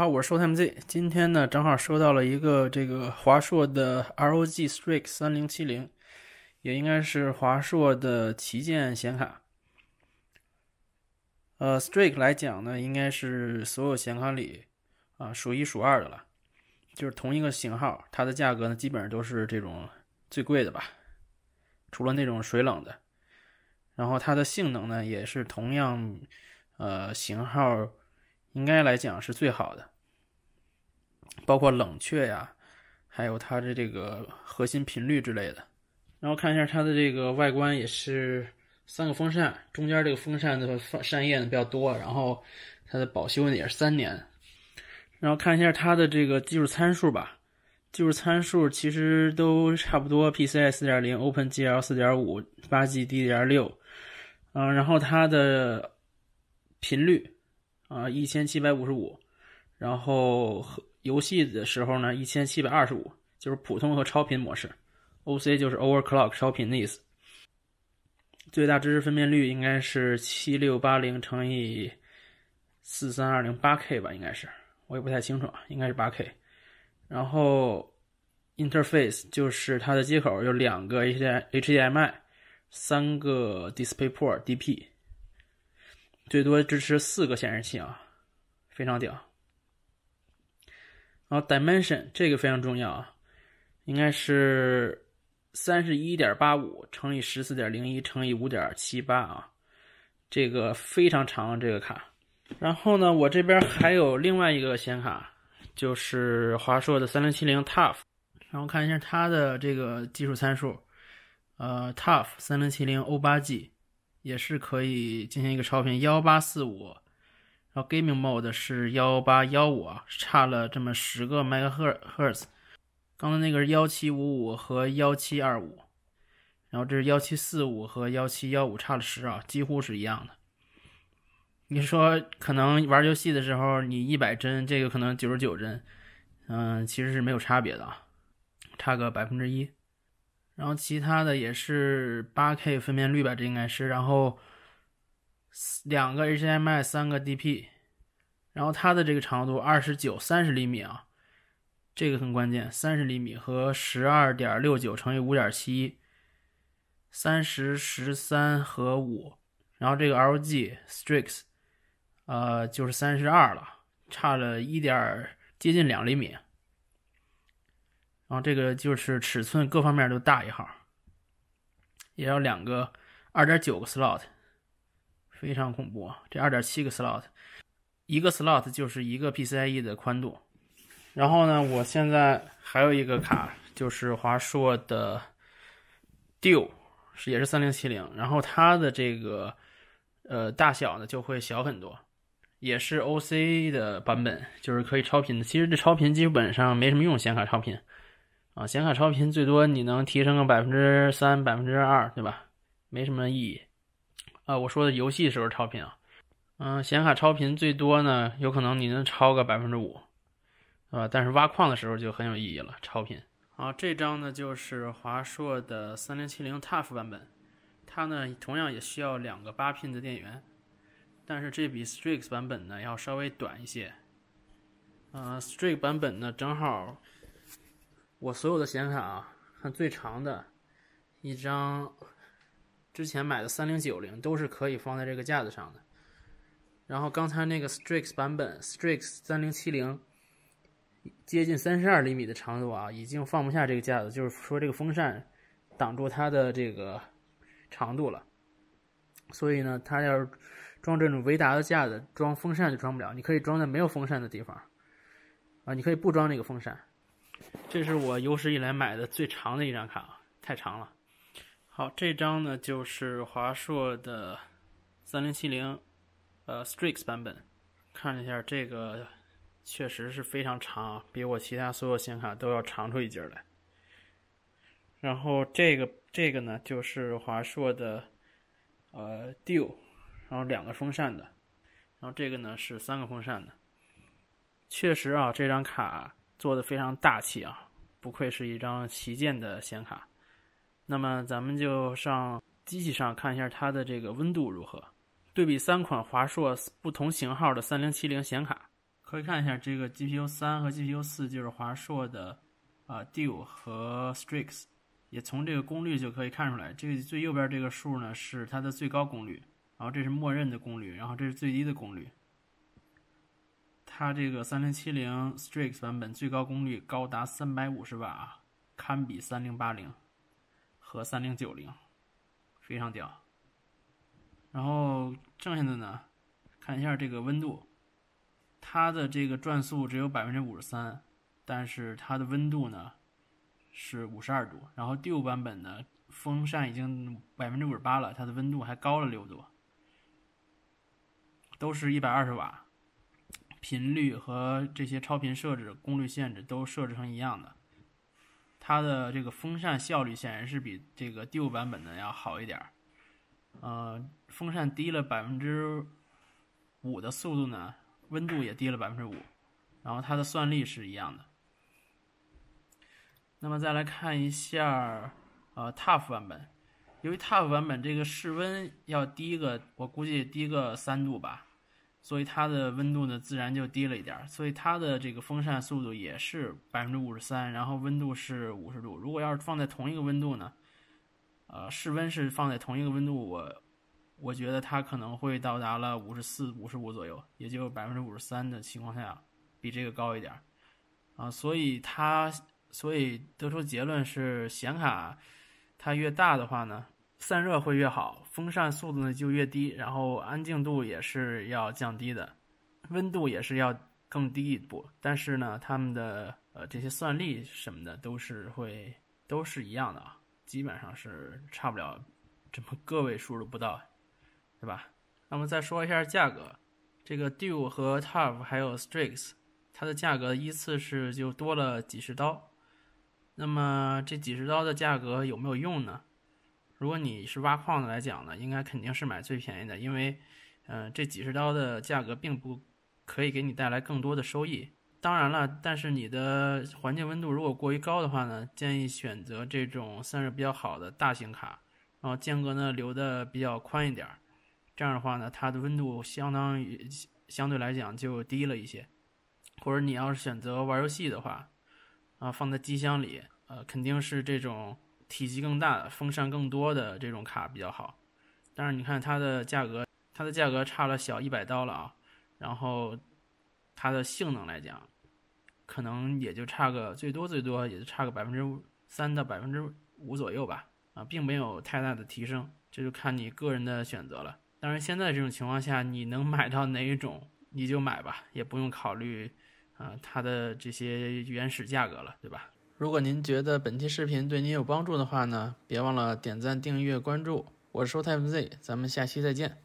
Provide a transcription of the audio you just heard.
好，我是 ShowTimeZ。今天呢，正好收到了一个这个华硕的 ROG Strix 三零七零，也应该是华硕的旗舰显卡。呃，Strix 来讲呢，应该是所有显卡里啊数一数二的了。就是同一个型号，它的价格呢，基本上都是这种最贵的吧，除了那种水冷的。然后它的性能呢，也是同样，呃，型号。应该来讲是最好的，包括冷却呀，还有它的这个核心频率之类的。然后看一下它的这个外观，也是三个风扇，中间这个风扇的扇叶呢比较多。然后它的保修呢也是三年。然后看一下它的这个技术参数吧，技术参数其实都差不多，PCI 四点零，Open GL 四点五，八 G D 点六，嗯，然后它的频率。啊，一千七百五十五，然后游戏的时候呢，一千七百二十五，就是普通和超频模式。O C 就是 Overclock 超频的意思。最大支持分辨率应该是七六八零乘以四三二零八 K 吧？应该是，我也不太清楚啊，应该是八 K。然后 Interface 就是它的接口有两个 H D H D M I，三个 Display Port D P。最多支持四个显示器啊，非常屌。然后 dimension 这个非常重要啊，应该是三十一点八五乘以十四点零一乘以五点七八啊，这个非常长这个卡。然后呢，我这边还有另外一个显卡，就是华硕的三零七零 tough，然后看一下它的这个技术参数，呃 tough 三零七零 O 八 G。也是可以进行一个超频，幺八四五，然后 gaming mode 是幺八幺五啊，差了这么十个 megahertz。刚才那个是幺七五五和幺七二五，然后这是幺七四五和幺七幺五，差了十啊，几乎是一样的。你说可能玩游戏的时候你一百帧，这个可能九十九帧，嗯，其实是没有差别的啊，差个百分之一。然后其他的也是 8K 分辨率吧，这应该是。然后两个 HMI，三个 DP。然后它的这个长度二十九三十厘米啊，这个很关键，三十厘米和十二点六九乘以五点七一，三十十三和五。然后这个 LG Strix，呃，就是三十二了，差了一点儿，接近两厘米。然后这个就是尺寸各方面都大一号，也要两个二点九个 slot，非常恐怖啊！这二点七个 slot，一个 slot 就是一个 PCIe 的宽度。然后呢，我现在还有一个卡，就是华硕的 d u 是也是三零七零，然后它的这个呃大小呢就会小很多，也是 OC 的版本，就是可以超频的。其实这超频基本上没什么用，显卡超频。啊，显卡超频最多你能提升个百分之三、百分之二，对吧？没什么意义。啊，我说的游戏时候超频啊，嗯，显卡超频最多呢，有可能你能超个百分之五，对吧？但是挖矿的时候就很有意义了，超频。啊，这张呢就是华硕的三零七零 TUF 版本，它呢同样也需要两个八 pin 的电源，但是这比 Strix 版本呢要稍微短一些。嗯 s t r i x 版本呢正好。我所有的显卡啊，看最长的一张，之前买的三零九零都是可以放在这个架子上的。然后刚才那个 Strix 版本 Strix 三零七零，接近三十二厘米的长度啊，已经放不下这个架子，就是说这个风扇挡住它的这个长度了。所以呢，它要是装这种维达的架子，装风扇就装不了。你可以装在没有风扇的地方啊，你可以不装那个风扇。这是我有史以来买的最长的一张卡，太长了。好，这张呢就是华硕的三零七零，呃，Strix 版本。看了一下，这个确实是非常长，比我其他所有显卡都要长出一截来。然后这个这个呢就是华硕的，呃，Dual，然后两个风扇的。然后这个呢是三个风扇的。确实啊，这张卡。做的非常大气啊，不愧是一张旗舰的显卡。那么咱们就上机器上看一下它的这个温度如何。对比三款华硕不同型号的3070显卡，可以看一下这个 GPU 三和 GPU 四，就是华硕的啊 d e 和 Strix。也从这个功率就可以看出来，这个最右边这个数呢是它的最高功率，然后这是默认的功率，然后这是最低的功率。它这个三零七零 Strix 版本最高功率高达三百五十瓦，堪比三零八零和三零九零，非常屌。然后剩下的呢，看一下这个温度，它的这个转速只有百分之五十三，但是它的温度呢是五十二度。然后 D 版本呢，风扇已经百分之五十八了，它的温度还高了六度，都是一百二十瓦。频率和这些超频设置、功率限制都设置成一样的，它的这个风扇效率显然是比这个 D 版本的要好一点儿。呃，风扇低了百分之五的速度呢，温度也低了百分之五，然后它的算力是一样的。那么再来看一下，呃，TUF 版本，由于 TUF 版本这个室温要低个，我估计低个三度吧。所以它的温度呢，自然就低了一点儿。所以它的这个风扇速度也是百分之五十三，然后温度是五十度。如果要是放在同一个温度呢，呃，室温是放在同一个温度，我我觉得它可能会到达了五十四、五十五左右，也就百分之五十三的情况下，比这个高一点儿。啊，所以它，所以得出结论是显卡它越大的话呢。散热会越好，风扇速度呢就越低，然后安静度也是要降低的，温度也是要更低一步。但是呢，他们的呃这些算力什么的都是会都是一样的啊，基本上是差不了这么个位数都不到，对吧？那么再说一下价格，这个 d e 和 Turf 还有 Strix，它的价格依次是就多了几十刀。那么这几十刀的价格有没有用呢？如果你是挖矿的来讲呢，应该肯定是买最便宜的，因为，嗯，这几十刀的价格并不可以给你带来更多的收益。当然了，但是你的环境温度如果过于高的话呢，建议选择这种散热比较好的大型卡，然后间隔呢留的比较宽一点，这样的话呢，它的温度相当于相对来讲就低了一些。或者你要是选择玩游戏的话，啊，放在机箱里，呃，肯定是这种。体积更大、风扇更多的这种卡比较好，但是你看它的价格，它的价格差了小一百刀了啊，然后它的性能来讲，可能也就差个最多最多也就差个百分之三到百分之五左右吧，啊，并没有太大的提升，这就看你个人的选择了。当然现在这种情况下，你能买到哪一种你就买吧，也不用考虑啊它的这些原始价格了，对吧？如果您觉得本期视频对您有帮助的话呢，别忘了点赞、订阅、关注。我是 TYPZ，咱们下期再见。